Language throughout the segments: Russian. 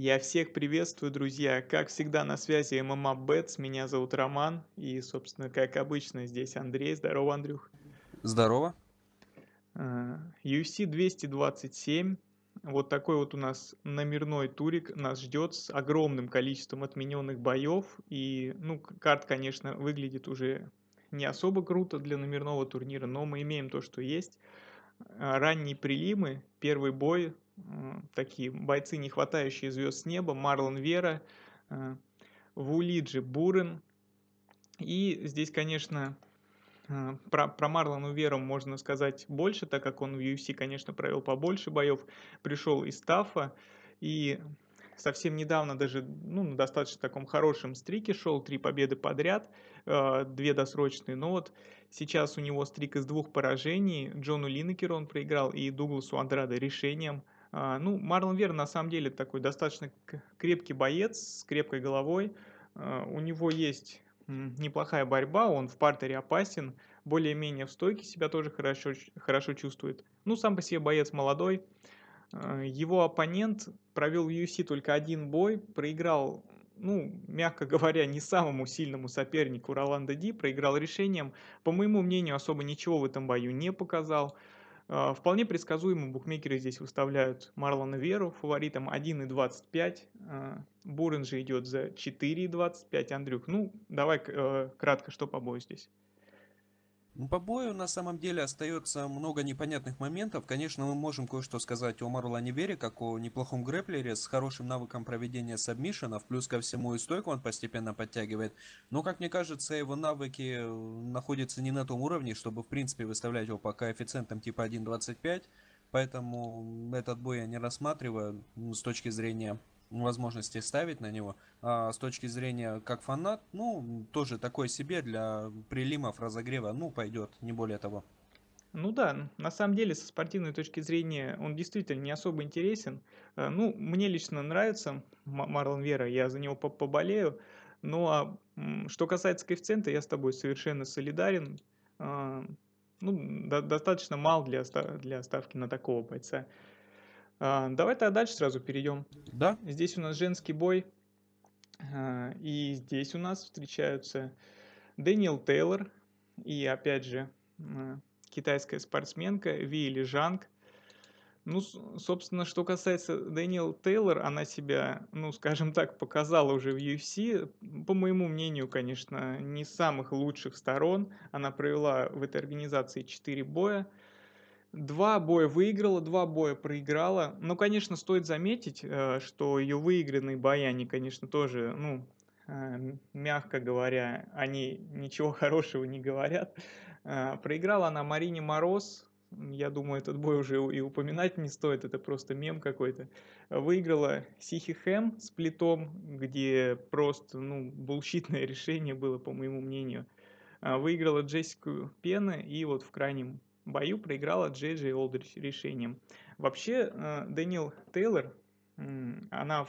Я всех приветствую, друзья. Как всегда, на связи ММА Бетс. Меня зовут Роман. И, собственно, как обычно, здесь Андрей. Здорово, Андрюх. Здорово. А, UFC 227. Вот такой вот у нас номерной турик нас ждет с огромным количеством отмененных боев. И, ну, карт, конечно, выглядит уже не особо круто для номерного турнира, но мы имеем то, что есть. А, ранние прилимы, первый бой такие бойцы, не хватающие звезд с неба, Марлон Вера, э, Вулиджи Бурен. И здесь, конечно, э, про, про Марлону Веру можно сказать больше, так как он в UFC, конечно, провел побольше боев, пришел из Тафа и совсем недавно даже ну, на достаточно таком хорошем стрике шел, три победы подряд, э, две досрочные, но вот сейчас у него стрик из двух поражений, Джону Линнекеру он проиграл и Дугласу Андраде решением – а, ну, Марлон Вер на самом деле такой достаточно крепкий боец с крепкой головой. А, у него есть неплохая борьба, он в партере опасен, более-менее в стойке себя тоже хорошо, хорошо чувствует. Ну, сам по себе боец молодой. А, его оппонент провел в UFC только один бой, проиграл, ну, мягко говоря, не самому сильному сопернику Роланда Ди, проиграл решением. По моему мнению, особо ничего в этом бою не показал. А, вполне предсказуемо букмекеры здесь выставляют Марлона Веру фаворитом 1,25. А, Бурен же идет за 4,25. Андрюк, ну давай э, кратко, что по бою здесь? По бою на самом деле остается много непонятных моментов. Конечно, мы можем кое-что сказать о Марлане Вере, как о неплохом грэплере с хорошим навыком проведения сабмишенов, плюс ко всему и стойку он постепенно подтягивает. Но, как мне кажется, его навыки э, находятся не на том уровне, чтобы, в принципе, выставлять его по коэффициентам типа 1.25. Поэтому этот бой я не рассматриваю с точки зрения возможности ставить на него. А с точки зрения как фанат, ну, тоже такой себе для прилимов, разогрева, ну, пойдет, не более того. Ну да, на самом деле со спортивной точки зрения он действительно не особо интересен. Э, ну, мне лично нравится Марлон Вера, я за него поболею. Ну а что касается коэффициента, я с тобой совершенно солидарен. Э, ну, достаточно мал для, для ставки на такого бойца. А, давай тогда дальше сразу перейдем. Да. Здесь у нас женский бой. А, и здесь у нас встречаются Дэниел Тейлор и, опять же, а, китайская спортсменка Вилли Жанг. Ну, собственно, что касается Дэниел Тейлор, она себя, ну, скажем так, показала уже в UFC. По моему мнению, конечно, не с самых лучших сторон. Она провела в этой организации 4 боя. Два боя выиграла, два боя проиграла. Но, ну, конечно, стоит заметить, э, что ее выигранные бои, они, конечно, тоже, ну, э, мягко говоря, они ничего хорошего не говорят. Э, проиграла она Марине Мороз. Я думаю, этот бой уже и упоминать не стоит, это просто мем какой-то. Выиграла Сихи Хэм с плитом, где просто, ну, булщитное решение было, по моему мнению. Выиграла Джессику Пена и вот в крайнем бою проиграла Джей Джей Олдрич решением. Вообще, э, Дэниел Тейлор, она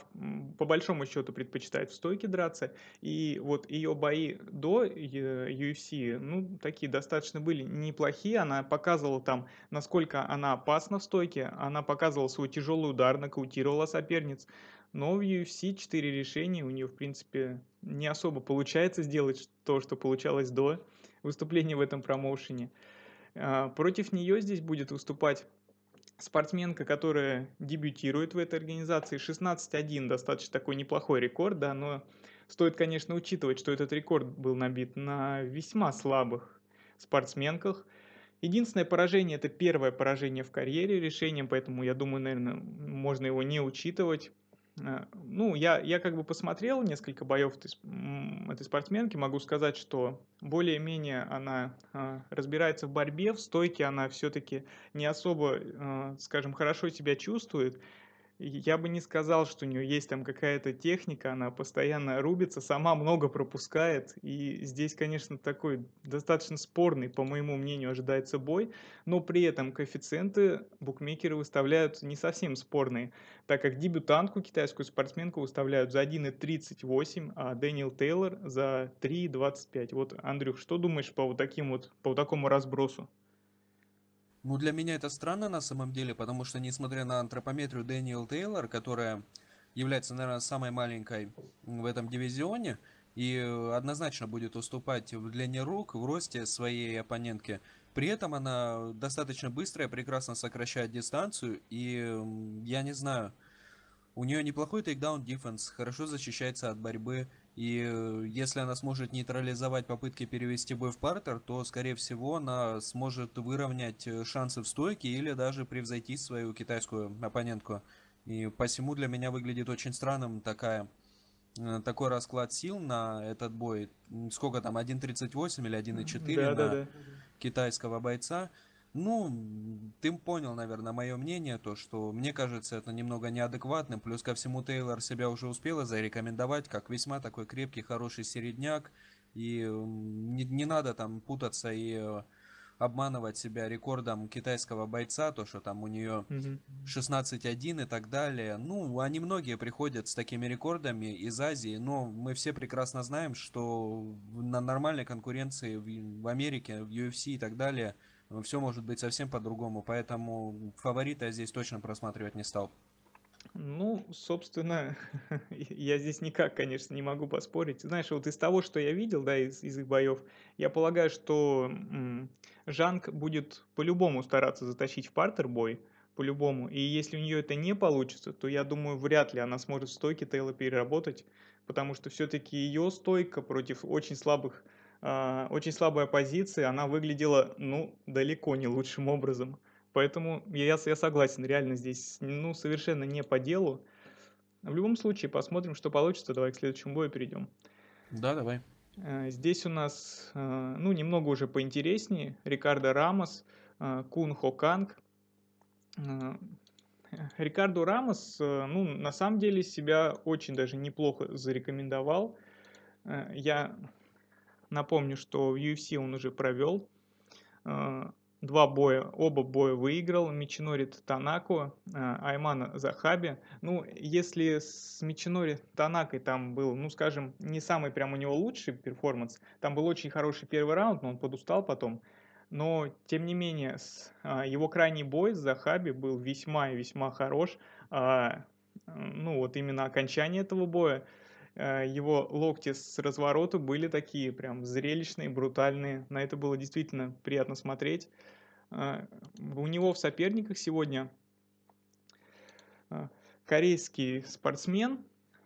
по большому счету предпочитает в стойке драться, и вот ее бои до UFC, э, ну, такие достаточно были неплохие, она показывала там, насколько она опасна в стойке, она показывала свой тяжелый удар, нокаутировала соперниц, но в UFC 4 решения у нее, в принципе, не особо получается сделать то, что получалось до выступления в этом промоушене. А, против нее здесь будет выступать спортсменка, которая дебютирует в этой организации. 16-1 достаточно такой неплохой рекорд, да, но стоит, конечно, учитывать, что этот рекорд был набит на весьма слабых спортсменках. Единственное поражение – это первое поражение в карьере решением, поэтому, я думаю, наверное, можно его не учитывать. Э, ну, я, я как бы посмотрел несколько боев этой, этой спортсменки. Могу сказать, что более-менее она э, разбирается в борьбе, в стойке она все-таки не особо, э, скажем, хорошо себя чувствует я бы не сказал, что у нее есть там какая-то техника, она постоянно рубится, сама много пропускает, и здесь, конечно, такой достаточно спорный, по моему мнению, ожидается бой, но при этом коэффициенты букмекеры выставляют не совсем спорные, так как дебютантку китайскую спортсменку выставляют за 1,38, а Дэниел Тейлор за 3,25. Вот, Андрюх, что думаешь по вот, таким вот, по вот такому разбросу? Ну, для меня это странно на самом деле, потому что, несмотря на антропометрию Дэниел Тейлор, которая является, наверное, самой маленькой в этом дивизионе, и э, однозначно будет уступать в длине рук, в росте своей оппонентке. При этом она достаточно быстрая, прекрасно сокращает дистанцию, и я не знаю, у нее неплохой тейкдаун дефенс, хорошо защищается от борьбы, и э, если она сможет нейтрализовать попытки перевести бой в партер, то, скорее всего, она сможет выровнять э, шансы в стойке или даже превзойти свою китайскую оппонентку. И посему для меня выглядит очень странным такая э, такой расклад сил на этот бой. Сколько там, 1.38 или 1.4 да, на да, да. китайского бойца. Ну, ты понял, наверное, мое мнение, то, что мне кажется это немного неадекватным, плюс ко всему Тейлор себя уже успела зарекомендовать как весьма такой крепкий, хороший середняк, и не, не надо там путаться и э, обманывать себя рекордом китайского бойца, то, что там у нее 16-1 и так далее. Ну, они многие приходят с такими рекордами из Азии, но мы все прекрасно знаем, что на нормальной конкуренции в, в Америке, в UFC и так далее – все может быть совсем по-другому, поэтому фаворита я здесь точно просматривать не стал. Ну, собственно, я здесь никак, конечно, не могу поспорить. Знаешь, вот из того, что я видел, да, из, из их боев, я полагаю, что Жанг будет по-любому стараться затащить в партер бой, по-любому. И если у нее это не получится, то я думаю, вряд ли она сможет стойки Тейла переработать, потому что все-таки ее стойка против очень слабых а, очень слабая позиция, она выглядела, ну, далеко не лучшим образом. Поэтому я, я согласен, реально здесь, ну, совершенно не по делу. В любом случае, посмотрим, что получится. Давай к следующему бою перейдем. Да, давай. А, здесь у нас, а, ну, немного уже поинтереснее. Рикардо Рамос, Кун Хо Канг. Рикардо Рамос, ну, на самом деле себя очень даже неплохо зарекомендовал. Я Напомню, что в UFC он уже провел э, два боя, оба боя выиграл Мичинори Танако, э, Аймана Захаби. Ну, если с Мичинори Танакой там был, ну, скажем, не самый прям у него лучший перформанс, там был очень хороший первый раунд, но он подустал потом, но, тем не менее, с, а, его крайний бой с Захаби был весьма и весьма хорош. А, ну, вот именно окончание этого боя Э, его локти с разворота были такие прям зрелищные, брутальные. На это было действительно приятно смотреть. Э, у него в соперниках сегодня э, корейский спортсмен,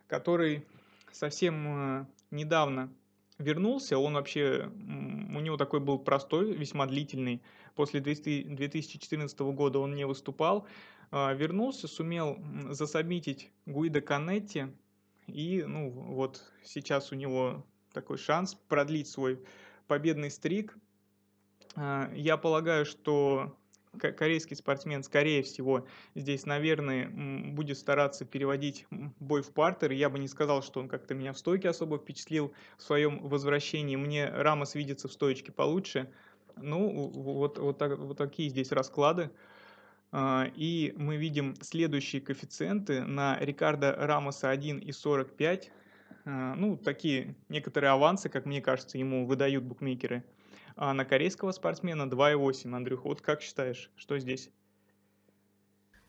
который совсем недавно вернулся. Он вообще, у него такой был простой, весьма длительный. После 2014 года он не выступал. Вернулся, сумел засобмитить Гуида Канетти и, ну, вот сейчас у него такой шанс продлить свой победный стрик. А, я полагаю, что корейский спортсмен, скорее всего, здесь, наверное, будет стараться переводить бой в партер. Я бы не сказал, что он как-то меня в стойке особо впечатлил в своем возвращении. Мне Рамос видится в стоечке получше. Ну, вот, вот, так, вот такие здесь расклады. А, и мы видим следующие коэффициенты на Рикардо Рамоса 1 и 45. А, ну, такие некоторые авансы, как мне кажется, ему выдают букмекеры. А на корейского спортсмена 2,8. Андрюх, вот как считаешь, что здесь?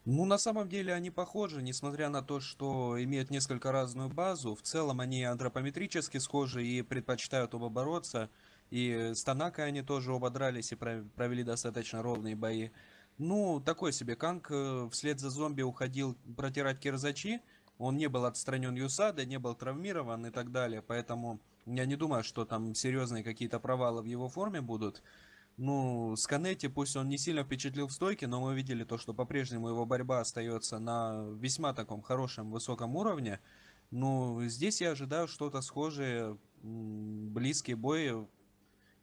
Ну, на самом деле они похожи, несмотря на то, что имеют несколько разную базу. В целом они антропометрически схожи и предпочитают оба бороться. И с Танакой они тоже оба дрались и провели достаточно ровные бои. Ну, такой себе. Канг э, вслед за зомби уходил протирать кирзачи. Он не был отстранен Юсада, не был травмирован и так далее. Поэтому я не думаю, что там серьезные какие-то провалы в его форме будут. Ну, с Канетти, пусть он не сильно впечатлил в стойке, но мы видели то, что по-прежнему его борьба остается на весьма таком хорошем, высоком уровне. Ну, здесь я ожидаю что-то схожее, близкие бои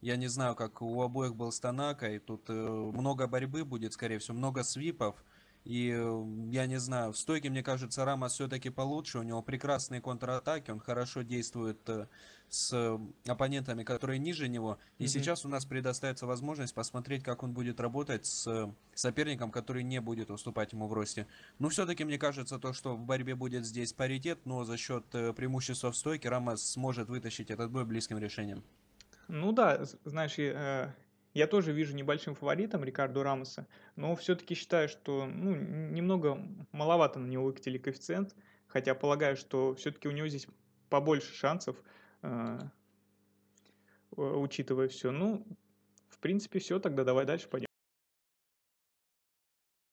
я не знаю, как у обоих был с Танакой. Тут э, много борьбы будет, скорее всего, много свипов. И э, я не знаю, в стойке, мне кажется, Рамос все-таки получше. У него прекрасные контратаки, он хорошо действует э, с оппонентами, которые ниже него. И mm-hmm. сейчас у нас предоставится возможность посмотреть, как он будет работать с соперником, который не будет уступать ему в росте. Но ну, все-таки, мне кажется, то, что в борьбе будет здесь паритет, но за счет преимущества в стойке Рамос сможет вытащить этот бой близким решением. Ну да, знаешь, я, э, я тоже вижу небольшим фаворитом Рикарду Рамоса, но все-таки считаю, что ну, немного маловато на него выкатили коэффициент, хотя полагаю, что все-таки у него здесь побольше шансов, э, учитывая все. Ну, в принципе, все, тогда давай дальше пойдем.